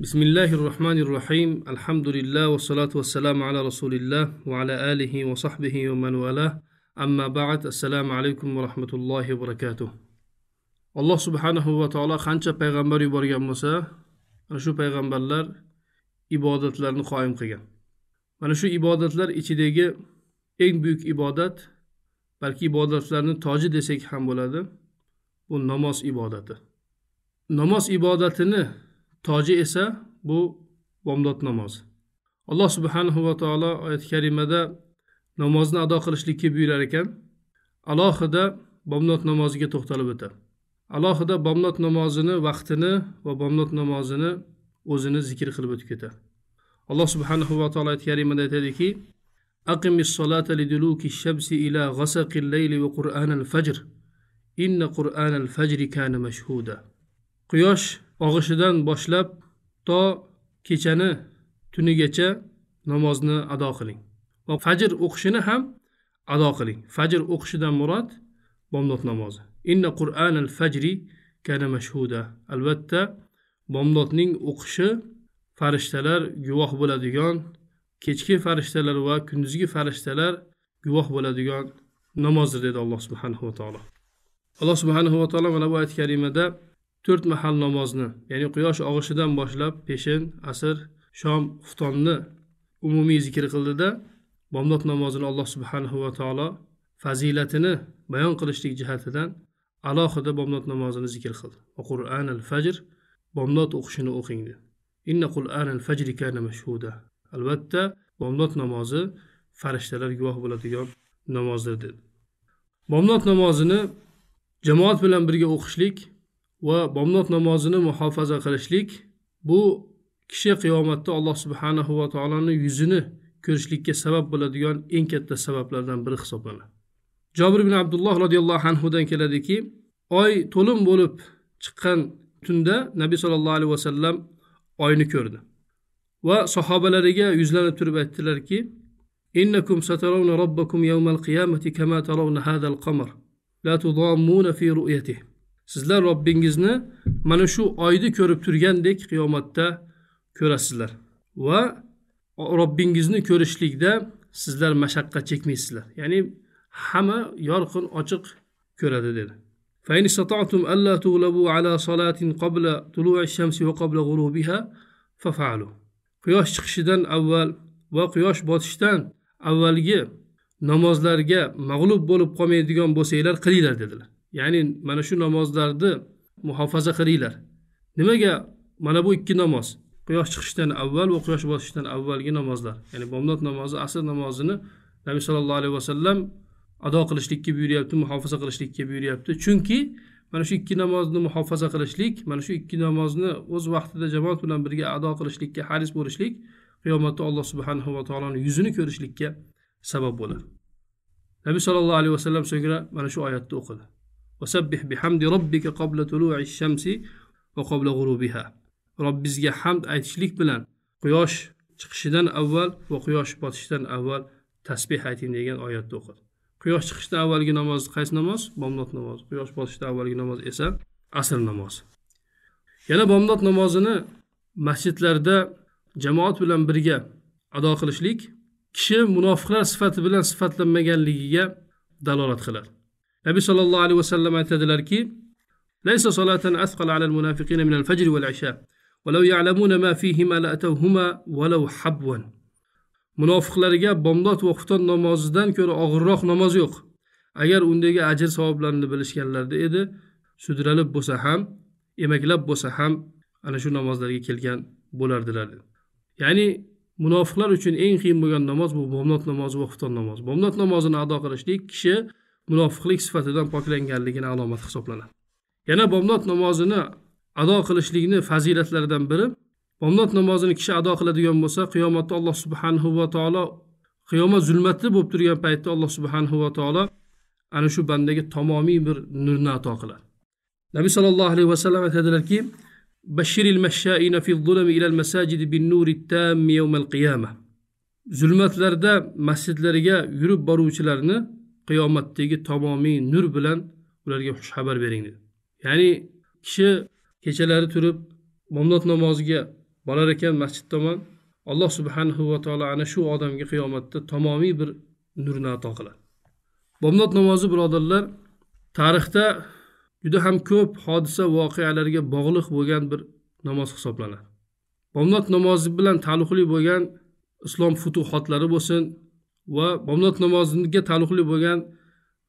بسم الله الرحمن الرحيم الحمد لله والصلاة والسلام على رسول الله وعلى آله وصحبه ومن والاه أما بعد السلام عليكم ورحمة الله وبركاته alloh subhanahu va taolo qancha payg'ambar yuborgan bo'lsa ana shu payg'ambarlar ibodatlarni qoyim qilgan mana shu ibodatlar ichidagi eng buyuk ibodat balki ibodatlarni toji desak ham bo'ladi bu namoz ibodati namoz ibodatini toji esa bu bomdod namozi alloh subhanahu va taolo oyati karimada namozni ado qilishlikka buyurar ekan alohida bomdod namoziga to'xtalib o'tadi alohida bomdod namozini vaqtini va bomdod namozini o'zini zikr qilib o'tib ketadi alloh subhanahu va taolo oyati karimada aytadiki أقم الصلاة لدلوك quyosh og'ishidan boshlab to kechani tunigacha namozni ado qiling va fajr o'qishini ham ado qiling fajr o'qishidan murod bomdod namozi inna qur'an al fajri kana mashhuda albatta bomdodning o'qishi farishtalar guvoh bo'ladigan kechki farishtalar va kunduzgi farishtalar guvoh bo'ladigan namozdir dedi alloh subhanahu va taolo alloh subhanahu va taolo mana bu oyat karimada to'rt mahal namozni ya'ni quyosh og'ishidan boshlab peshin asr shom xuftonni umumiy zikr qildida bomdod namozini alloh subhanahu va taolo fazilatini bayon qilishlik jihatidan alohida bomdod namozini zikr qildi va qur'an al fajr bomdod o'qishini o'qingdi inna mashhuda albatta bomdod namozi farishtalar guvoh bo'ladigan namozdir dedi bomdod namozini jamoat bilan birga o'qishlik va bomdod namozini muhofaza qilishlik bu kishi qiyomatda alloh subhanahu va taoloni yuzini ko'rishlikka sabab bo'ladigan eng katta sabablardan biri hisoblanadi jobir ibn abdulloh roziyallohu anhudan keladiki oy to'lim bo'lib chiqqan tunda nabiy sollallohu alayhi vasallam oyni ko'rdi va sahobalariga yuzlanib turib aytdilarki إنكم robbakum yawmal qiyamati kama كما ترون هذا القمر لا تضامون في sizlar robbingizni mana shu oyni ko'rib turgandek qiyomatda ko'rasizlar va robbingizni ko'rishlikda sizlar mashaqqat chekmaysizlar ya'ni hamma yorqin ochiq ko'radi dedi فإن استطعتم ألا تغلبوا على صلاة قبل طلوع الشمس وقبل غروبها ففعلوا quyosh chiqishidan avval va quyosh botishdan avvalgi namozlarga mag'lub bo'lib qolmaydigan bo'lsanglar qilinglar dedilar ya'ni mana shu namozlarni muhofaza qilinglar nimaga mana bu ikki namoz quyosh chiqishdan avval va quyosh botishdan avvalgi namozlar ya'ni bomdod namozi asr namozini nabiy sollallohu alayhi vasallam ado qilishlikka buyuryapti muhofaza qilishlikka buyuryapti chunki mana shu ikki namozni muhofaza qilishlik mana shu ikki namozni o'z vaqtida jamoat bilan birga ado qilishlikka haris bo'lishlik qiyomatda alloh subhanahu va taoloni yuzini ko'rishlikka sabab bo'ladi nabiy sollallohu alayhi vasallam so'ngra mana shu oyatni o'qidi وسبح بحمد ربك قبل طلوع الشمس وقبل غروبها g'urubiha robbizga айтишлик билан қуёш quyosh chiqishidan avval va quyosh botishidan avval tasbeh ayting degan oyatni қуёш quyosh аввалги avvalgi namoz qaysi namoz bomdod қуёш quyosh botishidan avvalgi namoz esa asr namozi yana bomdod namozini masjidlarda jamoat bilan birga ado qilishlik kishi munofiqlar sifati bilan sifatlanmaganligiga dalolat qiladi nabiy sollallohu alayhi vasallam aytadilarki ليس صلاة أثقل على المنافقين من الفجر والعشاء ولو يعلمون ما فيهما لأتوهما ولو حبوا munofiqlarga bomdod va xufton namozidan ko'ra og'irroq namoz yo'q agar undagi ajr savoblarni bilishganlarida edi sudralib bo'lsa ham emaklab bo'lsa ham ana shu namozlarga kelgan bo'lardilar ya'ni munofiqlar uchun eng qiyin bo'lgan namoz bu bomdod namozi va xufton namozi bomdod namozini ado qilishlik kishi munofiqlik sifatidan poklanganligini alomati hisoblanadi yana bomdod namozini ado qilishlikni fazilatlaridan biri bomdod namozini kishi ado qiladigan bo'lsa qiyomatda alloh subhanahu va taolo qiyomat zulmatli bo'lib turgan paytda alloh subhanahu va taolo ana shu bandaga tamomiy bir nurni ato qiladi nabiy sollallohu alayhi vasallam aytadilarki masajidi bin zulmatlarda masjidlarga yurib boruvchilarni qiyomatdagi tamomiy nur bilan ularga xush xabar bering dedi ya'ni kishi kechalari turib bomdod namoziga borar ekan masjid tomon alloh subhanahu va taolo ana shu odamga qiyomatda tamomiy bir nurni ato qiladi bomdod namozi birodarlar tarixda juda ham ko'p hodisa voqealarga bog'liq bo'lgan bir namoz hisoblanadi bomdod namozi bilan taalluqli bo'lgan islom futuhotlari bo'lsin va bomdod namoziga taalluqli bo'lgan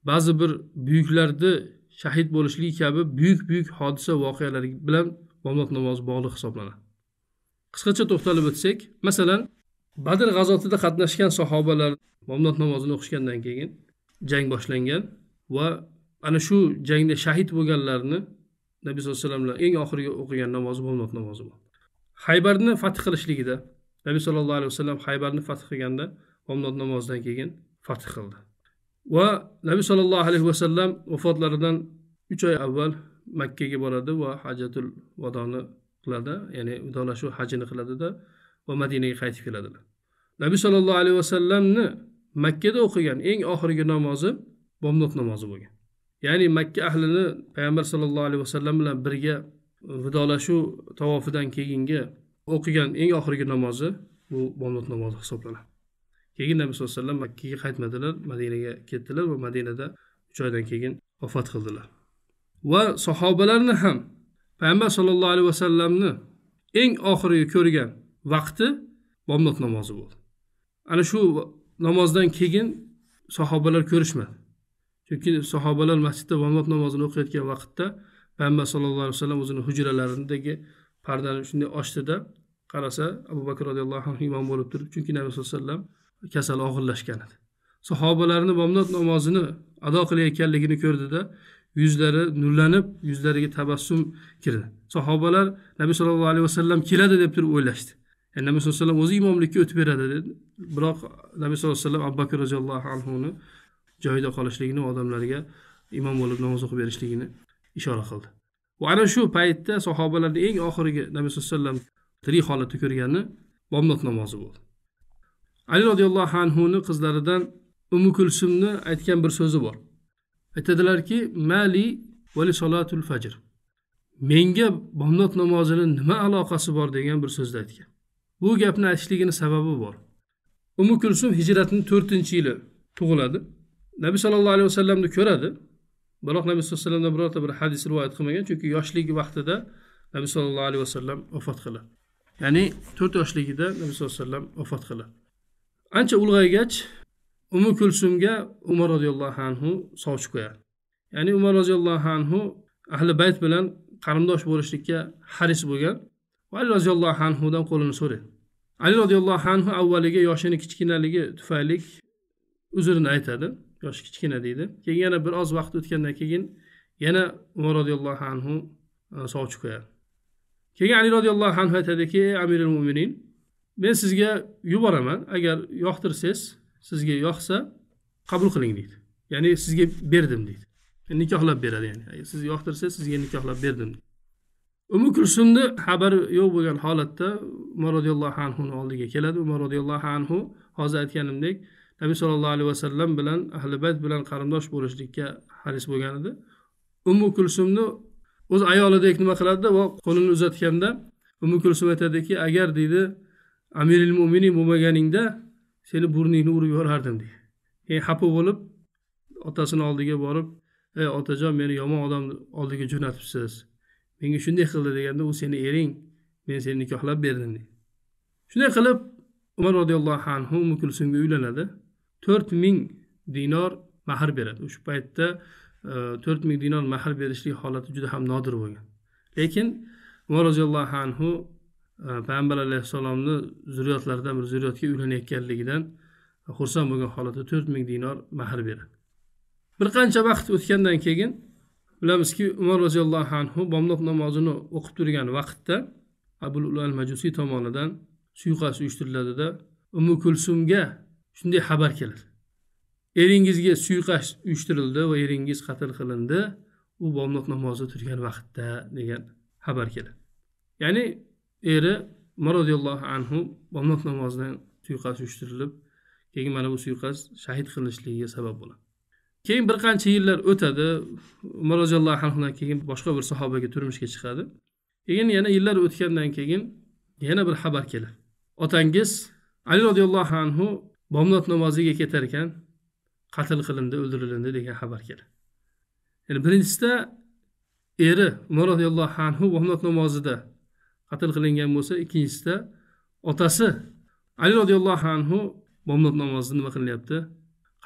ba'zi bir buyuklarni shahid bo'lishligi kabi buyuk buyuk hodisa voqealari bilan bomdod namozi bog'liq hisoblanadi qisqacha to'xtalib o'tsak masalan badr g'azotida qatnashgan sahobalar bomdod namozini o'qishgandan keyin jang boshlangan va ana shu jangda shahid bo'lganlarni nabiy sallallohu alayhi vasallam eng oxirgi o'qigan namozi bomdod namozi bo'ldi haybarni fath qilishligida nabiy sallallohu alayhi vasallam haybarni fath qilganda bomdod namozidan keyin fath qildi va nabiy sollallohu alayhi vasallam vafotlaridan uch oy avval makkaga boradi va hajatul vadoni qiladi ya'ni vidolashuv hajini qiladida va madinaga qaytib keladilar nabiy sollallohu alayhi vasallamni makkada o'qigan eng oxirgi namozi bomdod namozi bo'lgan ya'ni makka ahlini payg'ambar sallallohu alayhi vasallam bilan birga vidolashuv tavofidan keyingi o'qigan eng oxirgi namozi bu bomdod namozi hisoblanadi keyin nabiy sallallohu alayhi vasallam makkaga qaytmadilar madinaga ketdilar va madinada uch oydan keyin vafot qildilar va sahobalarni ham payg'ambar sollallohu alayhi vasallamni eng oxirgi ko'rgan vaqti bomdod namozi bo'ldi ana shu namozdan keyin sahobalar ko'rishmadi chunki sahobalar masjidda bomdod namozini o'qiyotgan vaqtda payg'ambar sallallohu alayhi vasallam o'zini hujralaridagi pardani shunday ochdida qarasa abu bakr roziyallohu anhu imom bo'lib turib chunki nabiy sallallohu alayhi vasallam kasal og'irlashgan edi sahobalarni bomdod namozini ado qilayotganligini ko'rdida yuzlari nurlanib yuzlariga tabassum kirdi sahobalar nabiy sollallohu alayhi vasallam keladi deb turib o'ylashdi nabiy sallallohu alayhi vasallam o'zi imomlikka o'tib beradi dedi biroq nabiy sallallohu alayhi vasallam abu bakr roziyallohu anhuni joyida qolishligini odamlarga imom bo'lib namoz o'qib berishligini ishora qildi va ana shu paytda sahobalarni eng oxirgi nabiy sallallohu alayhi vasallam tirik holatda ko'rgani bomdod namozi bo'ldi ali roziyallohu anhuni qizlaridan umi kulsumni aytgan bir so'zi bor aytadilarki mali vali solatul fajr menga bomdod namozini nima aloqasi bor degan bir so'zni aytgan bu gapni aytishligini sababi bor umi kulsum hijratni to'rtinchi yili tug'iladi nabiy sallallohu alayhi vasallamni ko'radi biroq nabiy sallallohu alayhi vasallamdan birorta bir hadis rivoyat qilmagan chunki yoshlik vaqtida nabiy sallallohu alayhi vasallam vafot qiladi ya'ni to'rt yoshligida nabiy sallallohu alayhi vasallam vafot qiladi ancha ulg'aygach umi kulsumga umar roziyallohu anhu sovchi qo'yadi ya'ni umar roziyallohu anhu ahli bayt bilan qarindosh bo'lishlikka haris bo'lgan va ali roziyallohu anhudan qo'lini so'raydi ali roziyallohu anhu avvaliga yoshini kichkinaligi tufayli uzrini aytadi yoshi kichkina deydi keyin yana bir oz vaqt o'tgandan keyin yana umar roziyallohu anhu e, sovchi qo'yadi keyin ali roziyallohu anhu aytadiki ey amiri mo'minin men sizga yuboraman agar yoqtirsangiz sizga yoqsa qabul qiling deydi ya'ni sizga berdim deydi nikohlab beradi ya'ni siz yoqtirsangiz sizga nikohlab berdim deydi umi kulsumni xabari yo'q bo'lgan holatda umar roziyallohu anhuni oldiga keladi umar roziyallohu anhu hozir aytganimdek nabiy sollallohu alayhi vasallam bilan ahli bayt bilan qarindosh bo'lishlikka haris bo'lgan edi umu kulsumni o'z ayolidek nima qiladida va qo'lini uzatganda umi kulsum aytadiki agar deydi amiril mo'minin bo'lmaganingda seni burningni urib yuborardim deydi keyin xafa bo'lib otasini oldiga borib ey otajon meni yomon odam oldiga jo'natibsiz menga shunday qildi deganda u seni ering men seni nikohlab berdim deydi shunday qilib umar roziyallohu anhu mukulsumga uylanadi to'rt ming dinor mahr beradi o'sha paytda e, to'rt ming dinor mahr berishlik holati juda ham nodir bo'lgan lekin umar roziyallohu anhu payg'ambar alayhissalomni zurriyotlaridan bir zurriyotga uylanayotganligidan xursand bo'lgan holatda to'rt ming dinor mahr beradi bir qancha vaqt o'tgandan keyin bilamizki umar roziyallohu anhu bomdod namozini o'qib turgan vaqtda abul ulal majusiy tomonidan suiqasd uyushtiriladida umi kulsumga shunday xabar keladi eringizga suiqasd uyushtirildi va eringiz qatl qilindi u bomdod namozi turgan vaqtda degan xabar keladi ya'ni eri umar roziyallohu anhu bomdod namozidan suiqasd uyushtirilib keyin mana bu suiqasd shahid qilinishligiga sabab bo'ladi keyin bir qancha yillar o'tadi umar roziyallohu anhudan keyin boshqa bir sahobaga turmushga chiqadi keyin yana yillar o'tgandan keyin yana bir xabar keladi otangiz ali roziyallohu anhu bomdod namoziga ketar ekan qatl qilindi o'ldirilindi degan xabar keladi ya'ni birinchisida eri umar roziyallohu anhu bomdod namozida qatl qilingan bo'lsa ikkinchisida otasi ali roziyallohu anhu bomdod namozida nima qilinyapti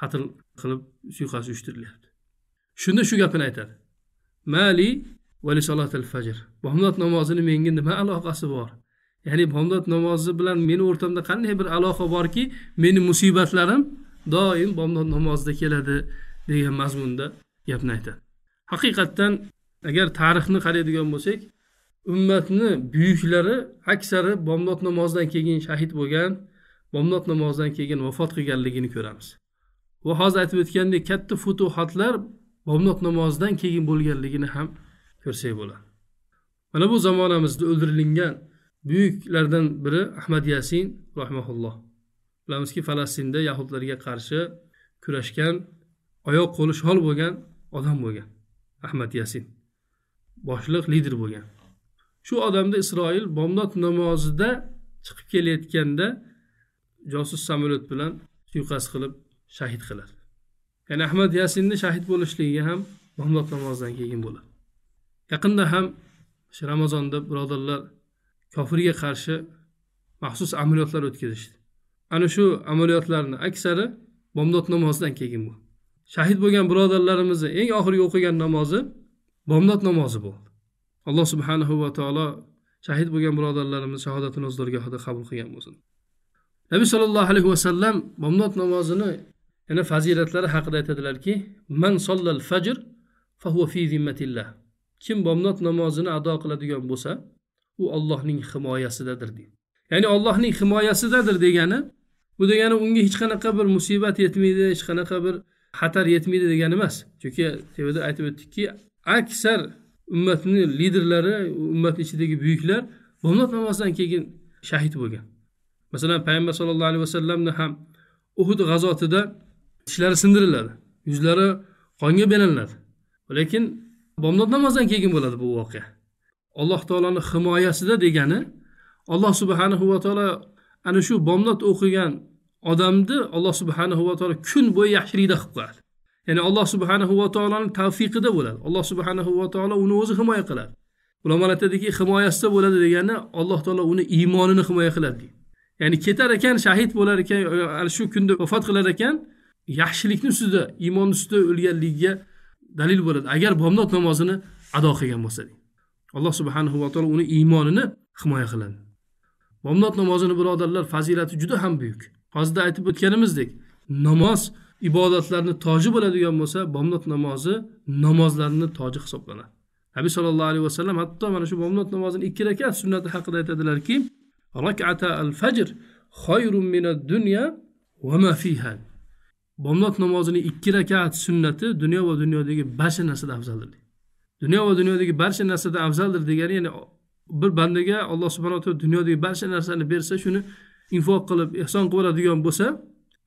qatl qilib suiqasd uyushtirilyapti shunda shu gapini aytadi mali vali solatil fajr bomdod namozini menga nima aloqasi bor ya'ni bomdod namozi bilan meni o'rtamda qanday bir aloqa borki meni musibatlarim doim bomdod namozida keladi degan mazmunda gapni aytadi haqiqatdan agar tarixni qaraydigan bo'lsak ummatni buyuklari aksari bomdod namozidan keyin shahid bo'lgan bomdod namozidan keyin vafot qilganligini ko'ramiz va hozir aytib o'tgandek katta futuhatlar bomdod namozidan keyin bo'lganligini ham ko'rsak bo'ladi mana bu zamonamizda o'ldirilgan buyuklardan biri ahmad yasin rahmaulloh bilamizki falastinda yahudlarga qarshi kurashgan oyoq qo'li shol bo'lgan odam bo'lgan ahmad yasin boshliq lider bo'lgan shu odamda isroil bomdod namozida chiqib kelayotganda josus samolyot bilan suiqasd qilib shahid qiladi ya'ni ahmad yasinni shahid bo'lishligiga ham bomdod namozidan keyin bo'ladi yaqinda ham shu ramazonda birodarlar kofirga qarshi maxsus amaliyotlar o'tkazishdi ana shu amaliyotlarni aksari bomdod namozidan keyin bo'ldi shahid bo'lgan birodarlarimizni eng oxirgi o'qigan namozi bomdod namozi bo'ldi alloh subhanahu va taolo shahid bo'lgan birodarlarimiz shahodatini o'z dargohida qabul qilgan bo'lsin nabiy sollallohu alayhi vasallam bomdod namozini yana fazilatlari haqida aytadilarki man sollal fajr huwa fi zimmatillah kim bomdod namozini ado qiladigan bo'lsa u ollohning himoyasidadir deydi ya'ni ollohning himoyasidadir degani bu degani unga hech qanaqa bir musibat yetmaydi hech qanaqa bir xatar yetmaydi degani emas chunki tepada aytib o'tdikki aksar ummatni liderlari ummatni ichidagi buyuklar bomdod namozidan keyin shahid bo'lgan masalan payg'ambar sallallohu alayhi vasallamni ham uhud g'azotida tishlari sindiriladi yuzlari qonga belanadi lekin bomdod namozidan keyin bo'ladi bu voqea alloh taoloni himoyasida degani alloh subhanahu va taolo ana shu bomdod o'qigan odamni alloh subhanahu va taolo kun bo'yi yaxshilikda qilib qo'yadi ya'ni alloh subhanahu va taoloni tavfiqida bo'ladi alloh subhanahu va taolo uni o'zi himoya qiladi ulamolar aytadiki himoyasida bo'ladi degani alloh taolo uni iymonini himoya qiladi deydi ya'ni ketar ekan shahid bo'lar ekan ana shu kunda vafot qilar ekan yaxshilikni ustida iymon ustida o'lganligiga dalil bo'ladi agar bomdod namozini ado qilgan bo'lsa alloh subhanahu va taolo uni iymonini himoya qiladi bomdod namozini birodarlar fazilati juda ham buyuk hozirda aytib o'tganimizdek namoz ibodatlarni toji bo'ladigan bo'lsa bomdod namozi namozlarni toji hisoblanadi nabiy sollallohu alayhi vasallam hatto mana shu bomdod namozini ikki rakat sunnati haqida aytadilarki rakata al fajr xoyrun minad dunya va ma fiha bomdod namozining ikki rakat sunnati dunyo va dunyodagi barcha narsadan afzaldir dunyo va dunyodagi barcha narsadan afzaldir degani ya'ni bir bandaga alloh subhanaa taolo dunyodagi barcha narsani bersa shuni infoq qilib ehson qilib bo'ladigan bo'lsa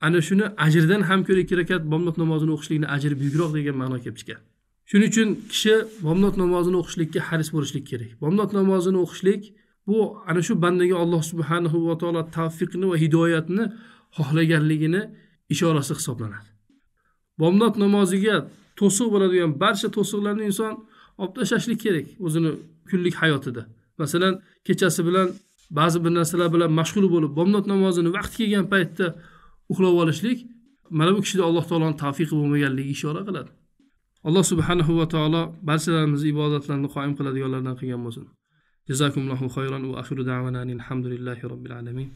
ana shuni ajrdan ham ko'ra ikki rakat bomdod namozini o'qishlikni ajri buyukroq degan ma'no kelib chiqqan shuning uchun kishi bomdod namozini o'qishlikka haris bo'lishlik kerak bomdod namozini o'qishlik bu ana shu bandaga alloh subhanahu va taolo tavfiqni va hidoyatni xohlaganligini ishorasi hisoblanadi bomdod namoziga to'siq bo'ladigan barcha to'siqlarni inson olib tashlashlik kerak o'zini kunlik hayotida masalan kechasi bilan ba'zi bir narsalar bilan mashg'ul bo'lib bomdod namozini vaqti kelgan paytda uxlab olishlik mana bu kishida alloh taoloni tavfiqi bo'lmaganligiga ishora qiladi alloh subhanahu va taolo barchalarimizni ibodatlarini qoyim qiladiganlardan qilgan bo'lsin jazakumullohu xayron va axiru davana alhamdulillahi robbil alamin